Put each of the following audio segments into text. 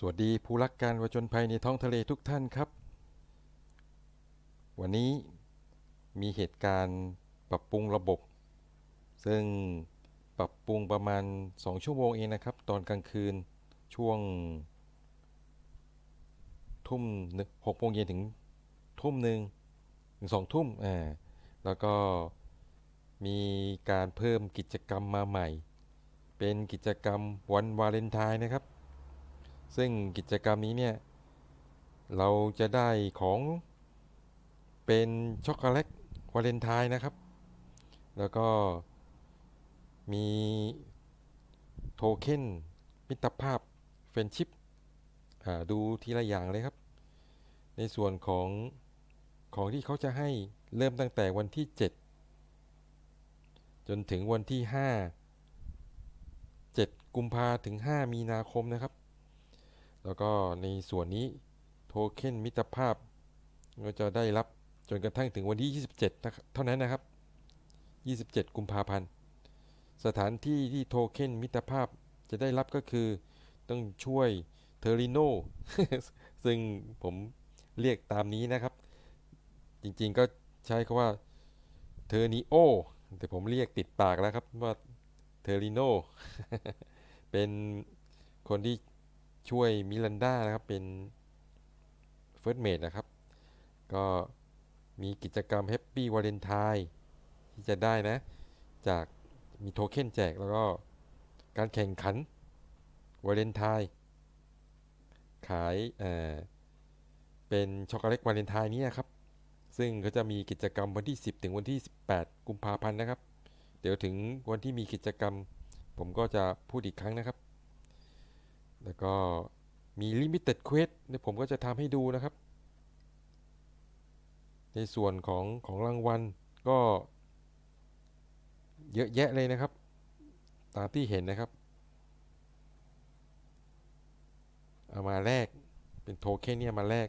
สวัสดีผู้รักการวจนภัยในท้องทะเลทุกท่านครับ วันนี้มีเหตุการณ์ปรับปรุงระบบ ซึ่งปรับปรุงประมาณ 2 ชั่วโมงเองนะครับ ตอนกลางคืนช่วงทุ่มหกโมงเย็นถึงทุ่มหนึ่งถึงสองทุ่ม แล้วก็มีการเพิ่มกิจกรรมมาใหม่ เป็นกิจกรรมวันวาเลนไทน์นะครับซึ่งกิจกรรมนี้เนี่ย เราจะได้ของเป็นช็อกโกแลตวาเลนไทน์นะครับ แล้วก็มีโทเค็นมิตรภาพเฟนชิพดูทีละอย่างเลยครับ ในส่วนของ ของที่เขาจะให้เริ่มตั้งแต่วันที่ 7 จนถึงวันที่ 5 7 กุมภาถึง 5 มีนาคมนะครับแล้วก็ในส่วนนี้โทเค็นมิตรภาพก็จะได้รับจนกระทั่งถึงวันที่ 27 เท่านั้นนะครับ 27 กุมภาพันธ์ สถานที่ที่โทเค็นมิตรภาพจะได้รับก็คือ ต้องช่วยเทอริโนซึ่งผมเรียกตามนี้นะครับ จริงๆก็ใช้คาว่าเทอร์นิโอแต่ผมเรียกติดปากแล้วครับว่าเทอริโนเป็นคนที่ช่วยมิลันดานะครับ เป็นเฟิร์สเมดนะครับ ก็มีกิจกรรมแฮปปี้วาเลนไทน์ที่จะได้นะ จากมีโทเค็นแจกแล้วก็การแข่งขันวาเลนไทน์ขายเอ่อเป็นช็อกโกแลตวาเลนไทน์นี้นะครับ ซึ่งก็จะมีกิจกรรมวันที่ 10 ถึงวันที่ 18 กุมภาพันธ์นะครับ เดี๋ยวถึงวันที่มีกิจกรรมผมก็จะพูดอีกครั้งนะครับแล้วก็มี Limited Quest เนี่ยผมก็จะทำให้ดูนะครับ ในส่วนของของรางวัล ก็ เยอะแยะเลยนะครับ ตามที่เห็นนะครับ เอามาแลกเป็นโทเค็นเนี่ยมาแลก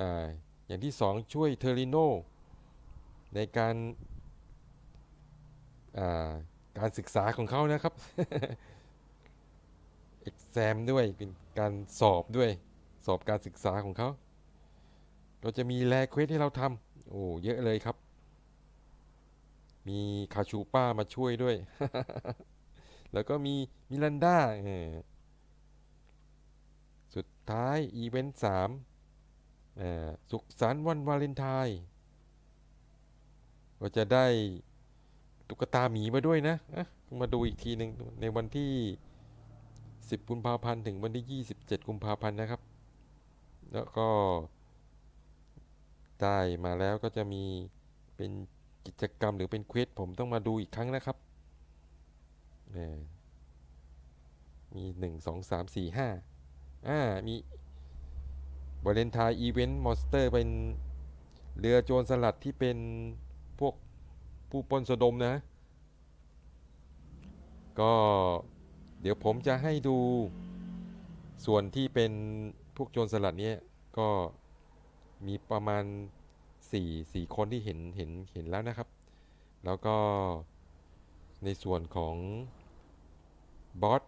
อ่าอย่างที่สองช่วยเทอริโนในการการศึกษาของเขานะครับเอก x ซมด้วยเป็นการสอบด้วย สอบการศึกษาของเขา เราจะมีแลเควสให้เราทำโอ้เยอะเลยครับ มีคาชูป้ามาช่วยด้วย แล้วก็มีมิลันดาสุดท้าย อีเวนต์สามสุขสันต์วันวาเลนไทน์ก็จะได้ตุ๊กตาหมีมาด้วยนะมาดูอีกทีหนึ่งในวันที่10กุมภาพันธ์ถึงวันที่ 27 กุมภาพันธ์นะครับ แล้วก็ได้มาแล้วก็จะมีเป็นกิจกรรมหรือเป็นเควสผมต้องมาดูอีกครั้งนะครับ มี 1 2 3 4 5 อ่า มีบริเลนทายอีเวนต์ มอสเตอร์เป็นเรือโจรสลัดที่เป็นพวกผู้ปนสดมนะ ก็เดี๋ยวผมจะให้ดูส่วนที่เป็นพวกโจรสลัดเนี่ยก็มีประมาณ4 4คนที่เห็นเห็นเห็นแล้วนะครับ แล้วก็ในส่วนของบอส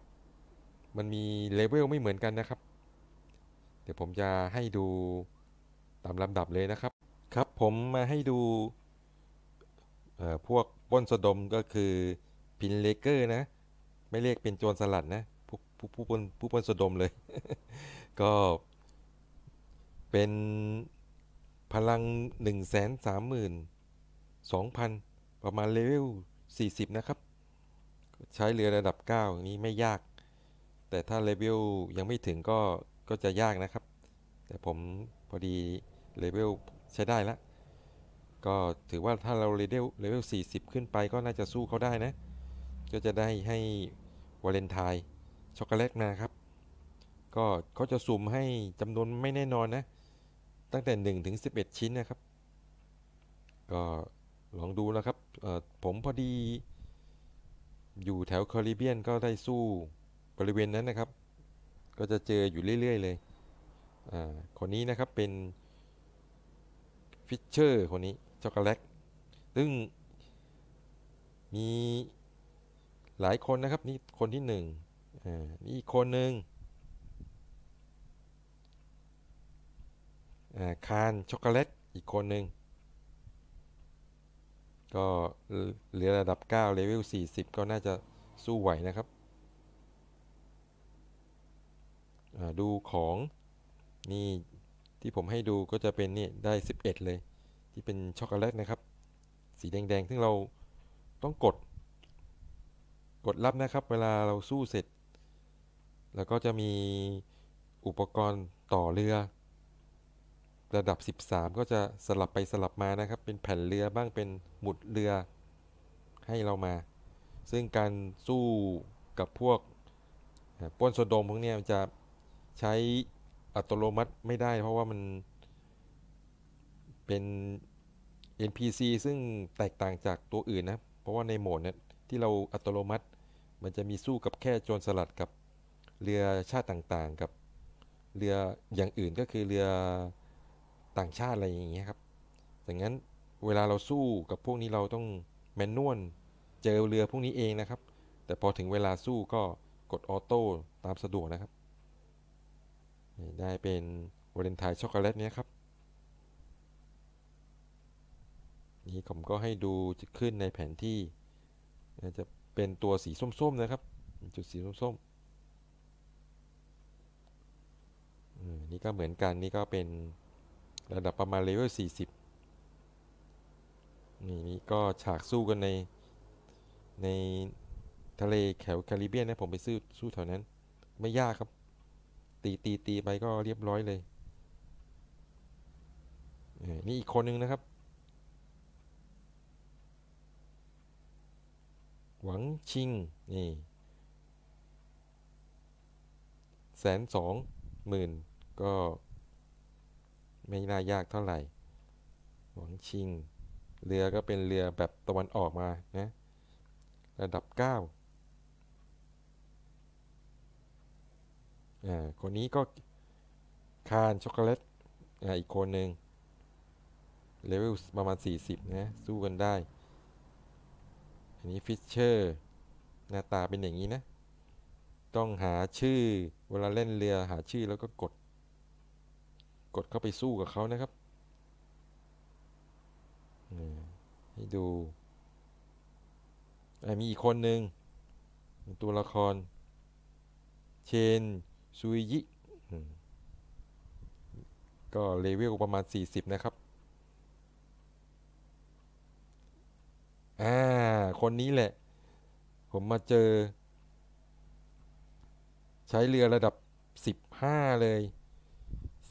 มันมีเลเวลไม่เหมือนกันนะครับ เดี๋ยวผมจะให้ดูตามลำดับเลยนะครับ ครับผมมาให้ดูพวกป้นสดมก็คือ พินเลเกอร์นะไม่เรียกเป็นโจรสลัด นะผู้ผู้ผู้ปนผู้ปนสดมเลย ก็เป็นพลัง1 3 0 0 0 2,000 ประมาณเลเวล 40 นะครับ ใช้เรือระดับ9นี้ไม่ยาก แต่ถ้าเลเวลยังไม่ถึงก็ก็จะยากนะครับ แต่ผมพอดีเลเวลใช้ได้ละ ก็ถือว่าถ้าเราเลเวลเลเวล 40 ขึ้นไปก็น่าจะสู้เขาได้นะ ก็จะได้ให้วาเลนไทน์ช็อกโกแลตมาครับ ก็เขาจะสุ่มให้จำนวนไม่แน่นอน นะ ตั้งแต่ 1 ถึง 11 ชิ้นนะครับ ก็ลองดูนะครับ ผมพอดีอยู่แถวคาริเบียนก็ได้สู้บริเวณนั้นนะครับ ก็จะเจออยู่เรื่อย ๆ เลยคนนี้นะครับเป็นฟิชเชอร์คนนี้ ช็อกโกแลตซึ่งมีหลายคนนะครับนี่คนที่หนึ่งนี่อีกคนหนึ่งคานช็อกโกแลตอีกคนหนึ่งก็เหลือระดับ 9 เลเวล 40 ก็น่าจะสู้ไหวนะครับ ดูของ นี่ที่ผมให้ดูก็จะเป็นนี่ได้ 11 เลย ที่เป็นช็อกโกแลตนะครับ สีแดงๆซึ่งเราต้องกดกดรับนะครับเวลาเราสู้เสร็จแล้วก็จะมีอุปกรณ์ต่อเรือระดับ 13 ก็จะสลับไปสลับมานะครับเป็นแผ่นเรือบ้างเป็นหมุดเรือให้เรามา ซึ่งการสู้กับพวกป้นโซโดมพวกนี้มันจะใช้อัตโนมัติไม่ได้เพราะว่ามันเป็น NPC ซึ่งแตกต่างจากตัวอื่นนะเพราะว่าในโหมดเนี่ยที่เราอัตโนมัติมันจะมีสู้กับแค่โจรสลัดกับเรือชาติต่างๆ กับเรืออย่างอื่นก็คือเรือต่างชาติอะไรอย่างเงี้ยครับ ดังนั้นเวลาเราสู้กับพวกนี้เราต้องแมนนวลเจอเรือพวกนี้เองนะครับ แต่พอถึงเวลาสู้ก็กด ออโต้ตามสะดวกนะครับ ได้เป็นวาเลนไทน์ช็อกโกแลตเนี้ยครับ นี่ผมก็ให้ดูขึ้นในแผนที่จะเป็นตัวสีส้มๆนะครับ จุด สี ส้มๆนี่ ก็เหมือนกันนี่ ก็เป็นระดับประมาณเลเวล40นี่นี่ ก็ฉากสู้กันในในทะเลแถวแคริบเบียน นะ ผมไปซื้อ สู้แถวนั้น ไม่ยากครับ ตีตีตีไปก็เรียบร้อยเลย นี่อีกคน นึง นะครับหวัง ชิง นี่แสนสองหมื่นก็ไม่น่ายากเท่าไหร่ หวังชิง เรือก็เป็นเรือแบบตะวันออกมานะระดับ9อ่าคนนี้ก็คานช็อกโกแลตอ่าอีกคนหนึ่งเลเวล ประมาณ 40นะสู้กันได้อันนี้ฟิชเชอร์หน้าตาเป็นอย่างนี้นะ ต้องหาชื่อเวลาเล่นเรือหาชื่อแล้วก็กด กดเข้าไปสู้ กับเขานะครับให้ดูมีอีกคนหนึ่งตัวละคร เชนซุยยิก็เลเวลประมาณ 40 นะครับอ่าคนนี้ แหละ ผมมาเจอ ใช้เรือระดับ 15 เลย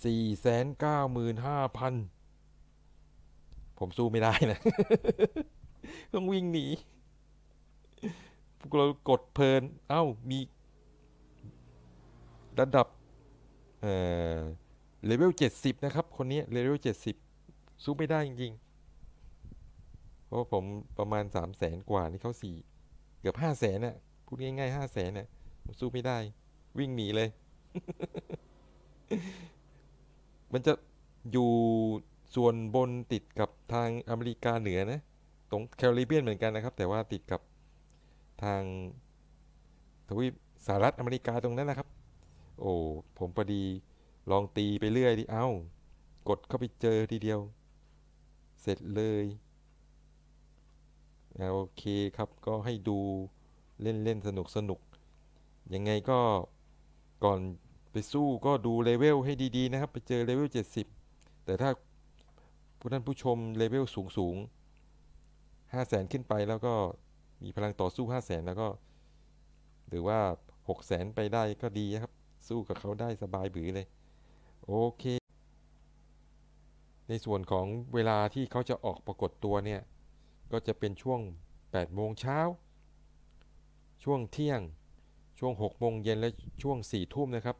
495,000ผมสู้ไม่ได้ นะ ต้อง วิ่ง หนีเรากด เพลินเอ้า มี ระดับ เอ่อ เลเวล 70 นะครับ คนนี้เลเวล 70สู้ไม่ ได้ จริง ๆเพราะผมประมาณสามแสนกว่านี่เขาสี่เกือบห้าแสนน่ะพูดง่ายๆห้าแสนน่ะผมสู้ไม่ได้ วิ่งหนีเลย มันจะอยู่ส่วนบนติดกับทางอเมริกาเหนือนะ ตรงแคริบเบียนเหมือนกันนะครับ แต่ว่าติดกับทาง ทวีปสหรัฐอเมริกาตรงนั้นนะครับ โอ้ผมพอดีลองตีไปเรื่อยดิเอา้า กดเข้าไปเจอทีเดียวเสร็จเลยโอเคครับก็ให้ดูเล่นเล่นสนุกสนุกยังไงก็ก่อนไปสู้ก็ดูเลเวลให้ดีๆนะครับไปเจอ เลเวล 70 แต่ถ้าผู้ท่านผู้ชม เลเวลสูงสูงห้าแสนขึ้นไปแล้วก็มีพลังต่อสู้ห้าแสนแล้วก็ หรือว่าหกแสนไปได้ก็ดีครับ สู้กับเขาได้สบายบือเลย โอเค ในส่วนของเวลาที่เขาจะออกปรากฏตัวเนี่ยก็จะเป็นช่วง8โมงเช้า ช่วงเที่ยง ช่วง6โมงเย็นและช่วง4ทุ่มนะครับ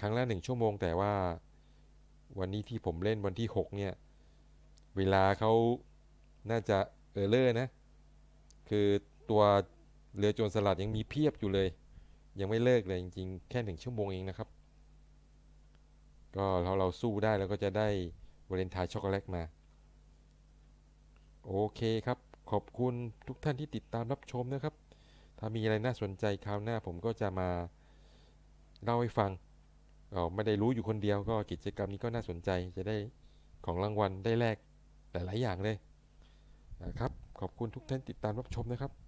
ครั้งละ1ชั่วโมงแต่ว่าวันนี้ที่ผมเล่นวันที่6เนี่ย เวลาเขาน่าจะเออเลอร์นะ คือตัวเรือโจรสลัดยังมีเพียบอยู่เลย ยังไม่เลิกเลยจริงๆ แค่หนึ่งชั่วโมงเองนะครับ ก็เราเราสู้ได้แล้วก็จะได้วาเลนไทน์ช็อกโกแลตมาโอเคครับ ขอบคุณทุกท่านที่ติดตามรับชมนะครับ ถ้ามีอะไรน่าสนใจคราวหน้าผมก็จะมาเล่าให้ฟังเราไม่ได้รู้อยู่คนเดียวก็กิจกรรมนี้ก็น่าสนใจจะได้ของรางวัลได้แลกหลาย ๆ อย่างเลยนะครับขอบคุณทุกท่านติดตามรับชมนะครับ